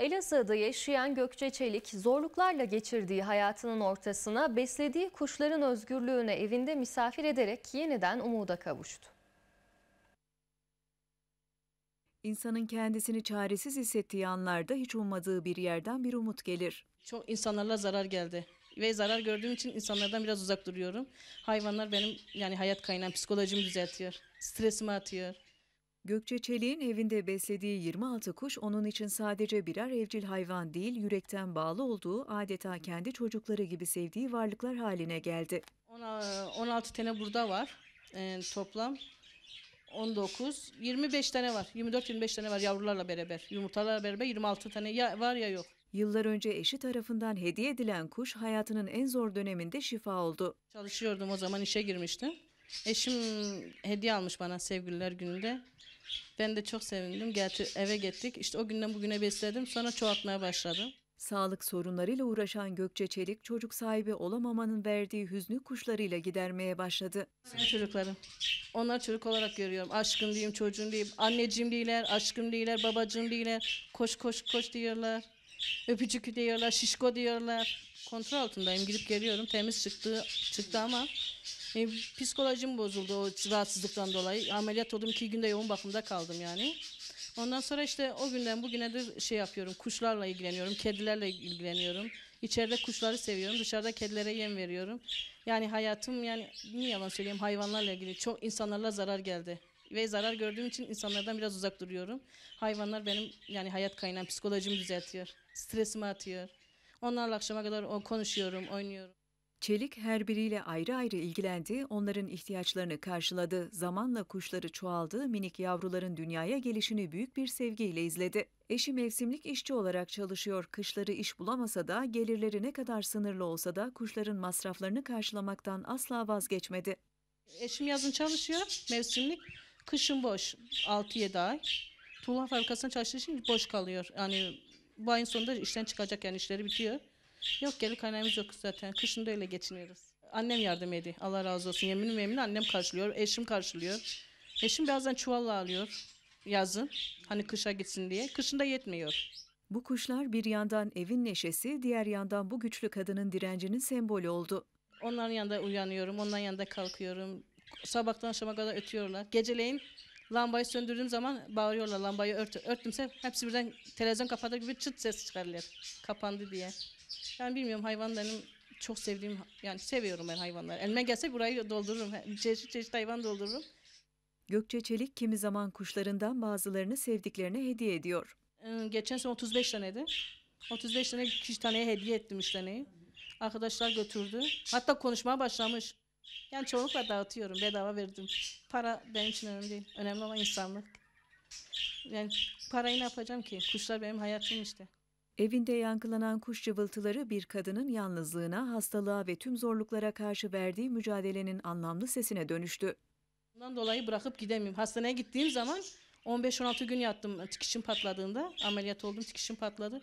Elazığ'da yaşayan Gökçe Çelik zorluklarla geçirdiği hayatının ortasına beslediği kuşların özgürlüğüne evinde misafir ederek yeniden umuda kavuştu. İnsanın kendisini çaresiz hissettiği anlarda hiç ummadığı bir yerden bir umut gelir. Çok insanlarla zarar geldi ve zarar gördüğüm için insanlardan biraz uzak duruyorum. Hayvanlar benim yani hayat kaynağım, psikolojimi düzeltiyor, stresimi atıyor. Gökçe Çelik'in evinde beslediği 26 kuş onun için sadece birer evcil hayvan değil, yürekten bağlı olduğu, adeta kendi çocukları gibi sevdiği varlıklar haline geldi. 16 tane burada var e, toplam. 19, 25 tane var. 24-25 tane var yavrularla beraber. Yumurtalarla beraber 26 tane ya var ya yok. Yıllar önce eşi tarafından hediye edilen kuş hayatının en zor döneminde şifa oldu. Çalışıyordum o zaman işe girmiştim. Eşim hediye almış bana sevgililer gününde. Ben de çok sevindim. Gerçi eve gittik. İşte o günden bugüne besledim. Sonra çoğaltmaya başladım. Sağlık sorunlarıyla uğraşan Gökçe Çelik çocuk sahibi olamamanın verdiği hüznü kuşlarıyla gidermeye başladı. Ben çocuklarım. Onlar çocuk olarak görüyorum. Aşkım diyeyim, çocuğum diyeyim. Anneciğim diyorlar, aşkım diyorlar, babacığım diyorlar. Koş koş koş diyorlar. Öpücük diyorlar, şişko diyorlar. Kontrol altındayım. Gidip geliyorum. Temiz çıktı, çıktı ama e, psikolojim bozuldu o rahatsızlıktan dolayı. Ameliyat oldum iki günde yoğun bakımda kaldım yani. Ondan sonra işte o günden bugüne de şey yapıyorum. Kuşlarla ilgileniyorum, kedilerle ilgileniyorum. İçeride kuşları seviyorum, dışarıda kedilere yem veriyorum. Yani hayatım yani niye yalan söyleyeyim hayvanlarla ilgili çok insanlarla zarar geldi. Ve zarar gördüğüm için insanlardan biraz uzak duruyorum. Hayvanlar benim yani hayat kaynağım, psikolojimi düzeltiyor. Stresimi atıyor. Onlarla akşama kadar konuşuyorum, oynuyorum. Çelik her biriyle ayrı ayrı ilgilendi, onların ihtiyaçlarını karşıladı, zamanla kuşları çoğaldı, minik yavruların dünyaya gelişini büyük bir sevgiyle izledi. Eşi mevsimlik işçi olarak çalışıyor, kışları iş bulamasa da gelirleri ne kadar sınırlı olsa da kuşların masraflarını karşılamaktan asla vazgeçmedi. Eşim yazın çalışıyor, mevsimlik, kışın boş, 6-7 ay. Tuğla fabrikasında çalıştığı için boş kalıyor. Yani bu ayın sonunda işten çıkacak yani işleri bitiyor. Yok gelir kaynağımız yok zaten. Kışın da öyle geçiniyoruz. Annem yardım ediyor. Allah razı olsun. Yemini memini annem karşılıyor. Eşim karşılıyor. Eşim bazen çuvalla alıyor yazın. Hani kışa gitsin diye. Kışın da yetmiyor. Bu kuşlar bir yandan evin neşesi, diğer yandan bu güçlü kadının direncinin sembolü oldu. Onların yanında uyanıyorum, onların yanında kalkıyorum. Sabahtan akşama kadar ötüyorlar. Geceleyin lambayı söndürdüğüm zaman bağırıyorlar lambayı ört örttümse hepsi birden televizyon kapatır gibi çıt ses çıkarırlar. Kapandı diye. Ben bilmiyorum hayvanlarım çok sevdiğim yani seviyorum ben hayvanları. Elime gelse burayı doldururum. Çeşit çeşit hayvan doldururum. Gökçe Çelik kimi zaman kuşlarından bazılarını sevdiklerine hediye ediyor. Ee, geçen sene 35 taneydi. 35 tane kişi taneye hediye ettim 3 taneyi. Arkadaşlar götürdü. Hatta konuşmaya başlamış. Yani çoğunlukla dağıtıyorum. Bedava verdim. Para benim için önemli değil. Önemli olan insanlık. Yani parayı ne yapacağım ki? Kuşlar benim hayatım işte. Evinde yankılanan kuş cıvıltıları bir kadının yalnızlığına, hastalığa ve tüm zorluklara karşı verdiği mücadelenin anlamlı sesine dönüştü. Bundan dolayı bırakıp gidemiyorum. Hastaneye gittiğim zaman 15-16 gün yattım tikişim patladığında. Ameliyat oldum tikişim patladı.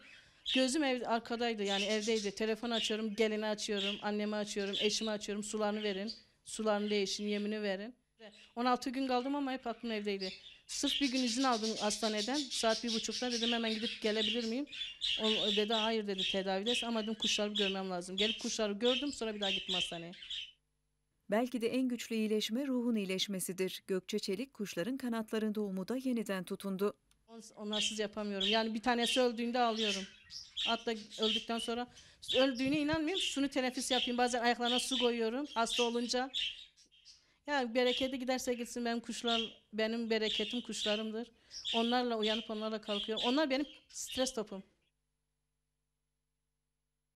Gözüm ev, arkadaydı yani evdeydi. Telefon açıyorum, gelini açıyorum, annemi açıyorum, eşimi açıyorum. Sularını verin, sularını değişin, yemini verin. 16 gün kaldım ama hep aklım evdeydi. Sırf bir gün izin aldım hastaneden. Saat bir buçukta dedim hemen gidip gelebilir miyim? O dedi hayır dedi tedavideyiz ama dedim kuşları görmem lazım. Gelip kuşları gördüm sonra bir daha gittim hastaneye. Belki de en güçlü iyileşme ruhun iyileşmesidir. Gökçe Çelik kuşların kanatlarında umuda yeniden tutundu. Onlarsız yapamıyorum. Yani bir tanesi öldüğünde alıyorum. Hatta öldükten sonra öldüğüne inanmıyorum. Şunu teneffüs yapayım. Bazen ayaklarına su koyuyorum hasta olunca. Yani bereketi giderse gitsin benim kuşlar, benim bereketim kuşlarımdır. Onlarla uyanıp onlarla kalkıyorum. Onlar benim stres topum.